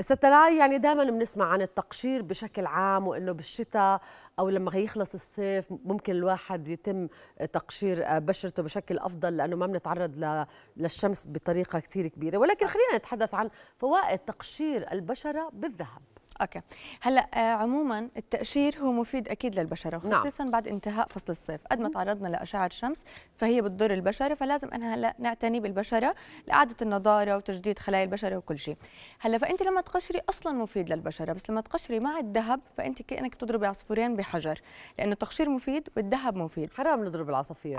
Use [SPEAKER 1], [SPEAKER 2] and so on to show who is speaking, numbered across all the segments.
[SPEAKER 1] الستلاي يعني دائما بنسمع عن التقشير بشكل عام وانه بالشتاء او لما يخلص الصيف ممكن الواحد يتم تقشير بشرته بشكل افضل لانه ما بنتعرض للشمس بطريقه كثير كبيره ولكن خلينا نتحدث عن فوائد تقشير البشره بالذهب اوكي هلا آه، عموما التقشير هو مفيد اكيد للبشره
[SPEAKER 2] خصوصا نعم. بعد انتهاء فصل الصيف قد ما تعرضنا لاشعه شمس فهي بتضر البشره فلازم انا هلا نعتني بالبشره لاعاده النضاره وتجديد خلايا البشره وكل شيء هلا فانت لما تقشري اصلا مفيد للبشره بس لما تقشري مع الذهب فانت كانك بتضربي عصفورين بحجر لانه التقشير مفيد والذهب مفيد حرام نضرب العصافير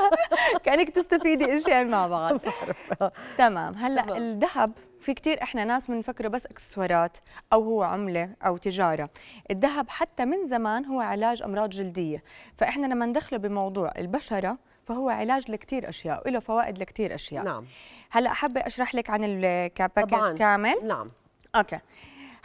[SPEAKER 2] كانك تستفيدي اشياء مع بعض تمام هلا الذهب في كتير احنا ناس بنفكره بس اكسسوارات او هو عمله او تجاره الذهب حتى من زمان هو علاج امراض جلديه فاحنا لما ندخله بموضوع البشره فهو علاج لكثير اشياء وله فوائد لكثير اشياء نعم هلا حابه اشرح لك عن الكاباكج كامل نعم اوكي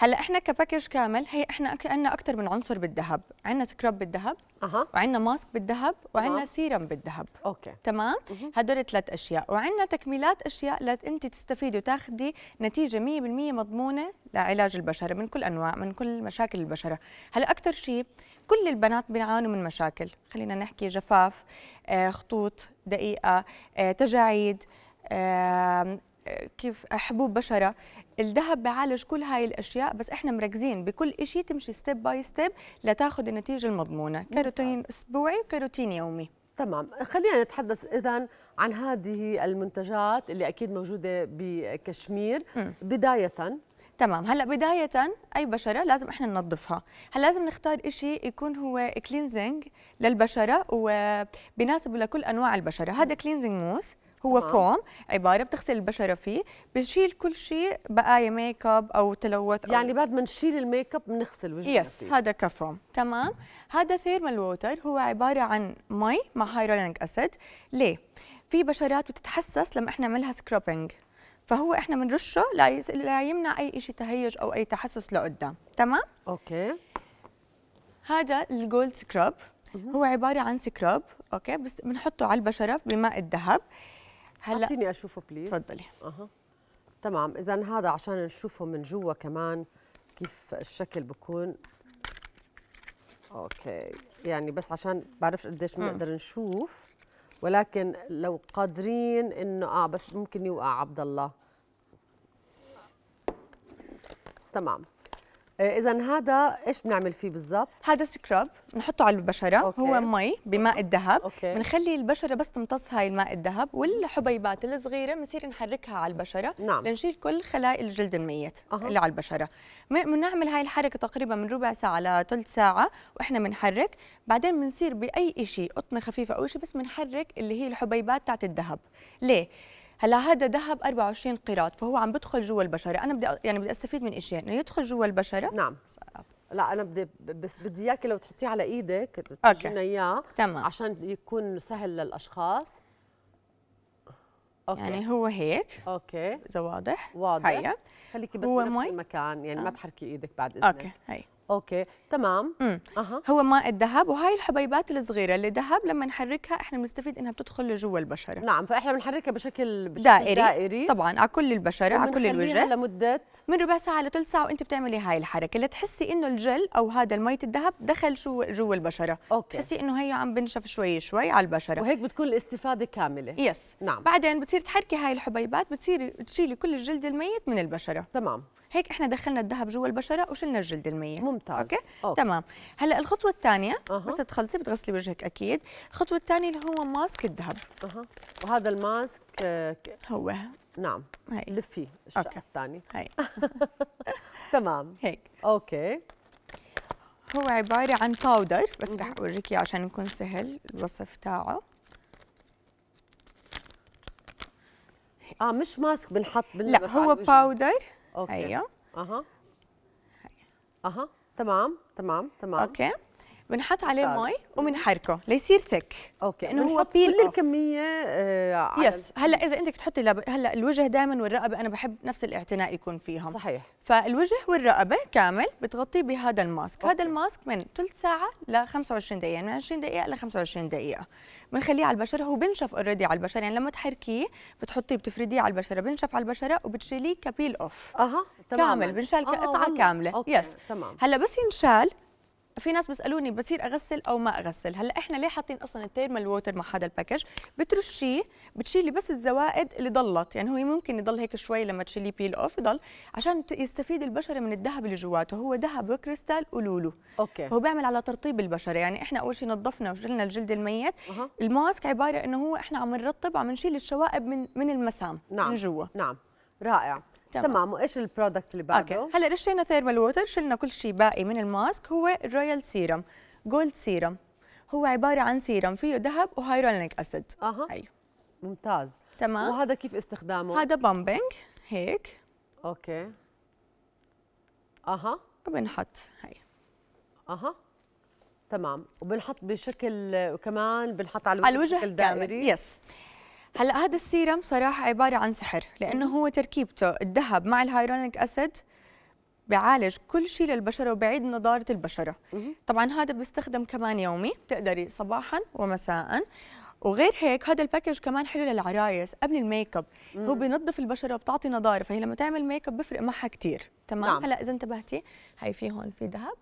[SPEAKER 2] هلا احنا كباكج كامل هي احنا عندنا اكثر من عنصر بالذهب عندنا سكراب بالذهب أه. وعندنا ماسك بالذهب وعندنا أه. سيرم بالذهب اوكي تمام هدول ثلاث اشياء وعندنا تكميلات اشياء لانت تستفيدي وتاخذي نتيجه 100% مضمونه لعلاج البشره من كل انواع من كل مشاكل البشره هلا اكثر شيء كل البنات بيعانوا من مشاكل خلينا نحكي جفاف آه خطوط دقيقه آه تجاعيد آه كيف حبوب بشره الذهب بيعالج كل هاي الاشياء بس احنا مركزين بكل شيء تمشي ستيب باي ستيب لتاخذ النتيجه المضمونه
[SPEAKER 1] كيروتين اسبوعي وكيروتين يومي تمام خلينا نتحدث اذا عن هذه المنتجات اللي اكيد موجوده بكشمير م. بدايه
[SPEAKER 2] تمام هلا بدايه اي بشره لازم احنا ننظفها هلا لازم نختار شيء يكون هو كلينزنج للبشره وبناسب لكل انواع البشره هذا كلينزنج موس هو فوم عباره بتغسل البشره فيه بشيل كل شيء بقايا ميك اب او تلوث أو يعني بعد ما نشيل الميك اب بنغسل وجهنا يس فيه. هذا كفوم تمام هذا ثيرمال ووتر هو عباره عن مي مع هايرولينك اسيد ليه في بشرات بتتحسس لما احنا نعملها سكروبينج فهو احنا بنرشه لا, لا يمنع اي شيء تهيج او اي تحسس لقدام تمام اوكي هذا الجولد سكراب هو عباره عن سكراب اوكي بس بنحطه على البشره بماء الذهب
[SPEAKER 1] هلا اعطيني اشوفه بليز تفضلي اها تمام اذا هذا عشان نشوفه من جوا كمان كيف الشكل بكون اوكي يعني بس عشان بعرفش قديش بنقدر نشوف ولكن لو قادرين انه اه بس ممكن يوقع عبد الله تمام آه، اذا هذا ايش بنعمل فيه بالضبط هذا سكراب بنحطه
[SPEAKER 2] على البشره أوكي. هو مي بماء الذهب بنخلي البشره بس تمتص هاي الماء الذهب والحبيبات الصغيره بنصير نحركها على البشره نعم. لنشيل كل خلايا الجلد الميت أه. اللي على البشره بنعمل هاي الحركه تقريبا من ربع ساعه لثلث ساعه واحنا بنحرك بعدين بنصير باي شيء قطنه خفيفه او شيء بس بنحرك اللي هي الحبيبات تاعت الذهب ليه هلا هذا ذهب 24 قيراط فهو عم بدخل جوا البشره انا بدي يعني بدي استفيد من اشياء انه يدخل جوا البشره نعم
[SPEAKER 1] لا انا بدي بس بدي اياك لو تحطيه على ايدك تجينا اياه تمام عشان يكون سهل للاشخاص أوكي. يعني هو هيك اوكي اذا واضح واضح هيا خليكي بس بنفس مي. المكان يعني آه. ما تحركي ايدك بعد اذنك اوكي هي اوكي تمام أه. هو ماء الذهب
[SPEAKER 2] وهاي الحبيبات الصغيره اللي ذهب لما نحركها احنا بنستفيد انها بتدخل لجوا البشره
[SPEAKER 1] نعم فاحنا بنحركها بشكل, بشكل دائري. دائري طبعا
[SPEAKER 2] على كل البشره على كل الوجه
[SPEAKER 1] لمده من ربع ساعه
[SPEAKER 2] لثلث ساعه وانت بتعملي هاي الحركه لتحسي انه الجل او هذا المية الذهب دخل شو جوا البشره أوكي. تحسي انه هي عم بنشف شوي شوي
[SPEAKER 1] على البشره وهيك بتكون الاستفاده
[SPEAKER 2] كامله يس نعم بعدين بتصير تحركي هاي الحبيبات بتصيري تشيلي كل الجلد الميت من البشره تمام هيك احنا دخلنا الذهب جوا البشره وشلنا الجلد المية ممتاز اوكي, أوه. تمام هلا الخطوه الثانيه أه. بس تخلصي بتغسلي وجهك اكيد الخطوه الثانيه اللي هو ماسك الذهب اها وهذا الماسك
[SPEAKER 1] آه، ك... هو نعم هي. لفيه الشق الثاني هي تمام هيك اوكي هو عبارة عن باودر بس
[SPEAKER 2] رح أورجيك إياه عشان يكون سهل الوصف تاعه
[SPEAKER 1] اه مش ماسك بنحط بال لا هو باودر اوكي ايوه اها أيوه. اها تمام تمام تمام اوكي بنحط عليه طيب. مي
[SPEAKER 2] وبنحركه ليصير ثك اوكي لانه هو بيل كل
[SPEAKER 1] الكميه آه
[SPEAKER 2] على يس هلا اذا انت تحطي لب... هلا الوجه دائما والرقبه انا بحب نفس الاعتناء يكون فيهم صحيح فالوجه والرقبه كامل بتغطيه بهذا الماسك أوكي. هذا الماسك من ثلث ساعه ل 25 دقيقه يعني من 20 دقيقه ل 25 دقيقه بنخليه على البشره هو بنشف اوريدي على البشره يعني لما تحركيه بتحطيه بتفرديه على البشره بنشف على البشره وبتشيليه كبيل اوف اها تمام كامل بنشال كقطعه آه كامله أوكي. يس تمام هلا بس ينشال في ناس بيسالوني بصير اغسل او ما اغسل هلا احنا ليه حاطين اصلا التيرمال ووتر مع هذا الباكج بترشيه بتشيلي بس الزوائد اللي ضلت يعني هو ممكن يضل هيك شوي لما تشيلي بيل اوف يضل عشان يستفيد البشره من الذهب اللي جواته هو ذهب وكريستال ولولو اوكي فهو بيعمل على ترطيب البشره يعني احنا اول شيء نظفنا وشلنا الجلد الميت أه. الماسك عباره انه هو احنا عم نرطب عم نشيل الشوائب من من المسام نعم. من جوا
[SPEAKER 1] نعم رائع تمام وايش البرودكت اللي بعده
[SPEAKER 2] أوكي. هلا رشينا ثيرمال ووتر شلنا كل شيء باقي من الماسك هو الرويال سيرم جولد سيرم هو عباره عن سيرم فيه ذهب وهايرولينيك اسيد اها أيوه. ممتاز تمام وهذا
[SPEAKER 1] كيف استخدامه هذا
[SPEAKER 2] بامبنج هيك
[SPEAKER 1] اوكي اها وبنحط هي اها تمام وبنحط بشكل كمان بنحط على الوجه, على الوجه بشكل دائري يس هلا هذا
[SPEAKER 2] السيرم صراحه عباره عن سحر لانه هو تركيبته الذهب مع الهايرونيك اسيد بعالج كل شيء للبشره وبعيد نضاره البشره طبعا هذا بيستخدم كمان يومي بتقدري صباحا ومساء وغير هيك هذا الباكج كمان حلو للعرايس قبل الميك اب هو بينظف البشره وبتعطي نضاره فهي لما تعمل ميك اب بفرق معها كثير تمام نعم. هلا اذا انتبهتي هي في هون في ذهب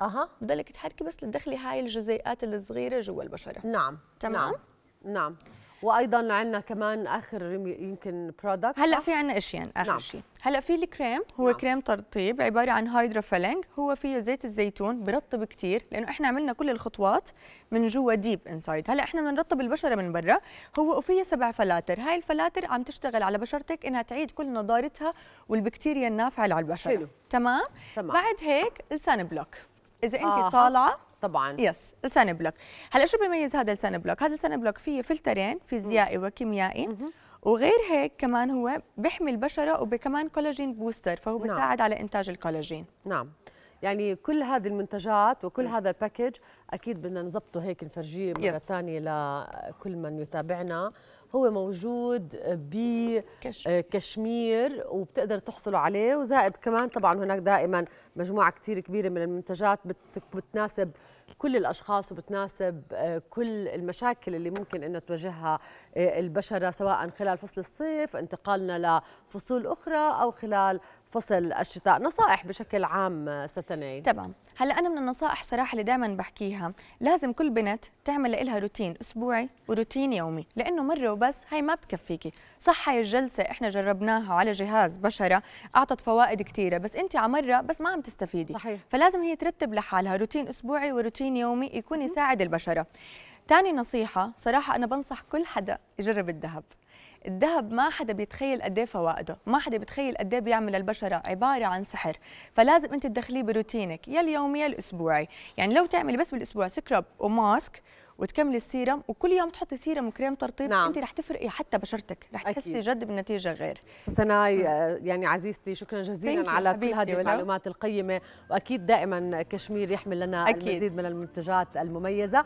[SPEAKER 2] اها بضلك تحركي بس لتدخلي هاي
[SPEAKER 1] الجزيئات الصغيره جوا البشره نعم تمام نعم, نعم. وايضا عندنا كمان اخر يمكن برودكت هلا في عندنا اشياء يعني اخر نعم. شيء هلا في الكريم هو نعم. كريم
[SPEAKER 2] ترطيب عباره عن هايدرا فيلينج هو فيه زيت الزيتون برطب كثير لانه احنا عملنا كل الخطوات من جوا ديب انسايد هلا احنا بنرطب البشره من برا هو وفيه سبع فلاتر هاي الفلاتر عم تشتغل على بشرتك انها تعيد كل نضارتها والبكتيريا النافعه على البشره حلو. تمام؟, تمام بعد هيك لسان بلوك اذا انت آه. طالعه
[SPEAKER 1] طبعا يس
[SPEAKER 2] لسان بلوك هلا شو بيميز هذا لسان بلوك هذا لسان بلوك فيه فلترين فيزيائي وكيميائي وغير هيك كمان هو بيحمي البشره وكمان كولاجين بوستر فهو نعم. بيساعد على
[SPEAKER 1] انتاج الكولاجين نعم يعني كل هذه المنتجات وكل هذا الباكج اكيد بدنا نظبطه هيك نفرجيه مره ثانيه لكل من يتابعنا هو موجود بكشمير آه، وبتقدر تحصلوا عليه وزائد كمان طبعا هناك دائما مجموعه كثير كبيره من المنتجات بتناسب كل الاشخاص وبتناسب آه، كل المشاكل اللي ممكن انه تواجهها آه، البشره سواء خلال فصل الصيف انتقالنا لفصول اخرى او خلال فصل الشتاء نصائح بشكل عام ستني تمام هلا انا من النصائح صراحه اللي دائما بحكيها
[SPEAKER 2] لازم كل بنت تعمل لها روتين اسبوعي وروتين يومي لانه مره وبس هي ما بتكفيكي صح هي الجلسه احنا جربناها على جهاز بشره اعطت فوائد كثيره بس انت على مره بس ما عم تستفيدي صحيح. فلازم هي ترتب لحالها روتين اسبوعي وروتين يومي يكون يساعد البشره تاني نصيحه صراحه انا بنصح كل حدا يجرب الذهب الذهب ما حدا بيتخيل قد ايه فوائده ما حدا بيتخيل قد ايه بيعمل البشره عباره عن سحر فلازم انت تدخليه بروتينك يا اليومي يا الاسبوعي يعني لو تعملي بس بالاسبوع سكرب وماسك وتكملي السيرم وكل يوم تحطي سيرم وكريم ترطيب نعم. انت رح تفرقي حتى بشرتك
[SPEAKER 1] رح أكيد. تحسي جد بالنتيجه غير استناي آه، يعني عزيزتي شكرا جزيلا على كل هذه المعلومات القيمه واكيد دائما كشمير يحمل لنا أكيد. المزيد من المنتجات المميزه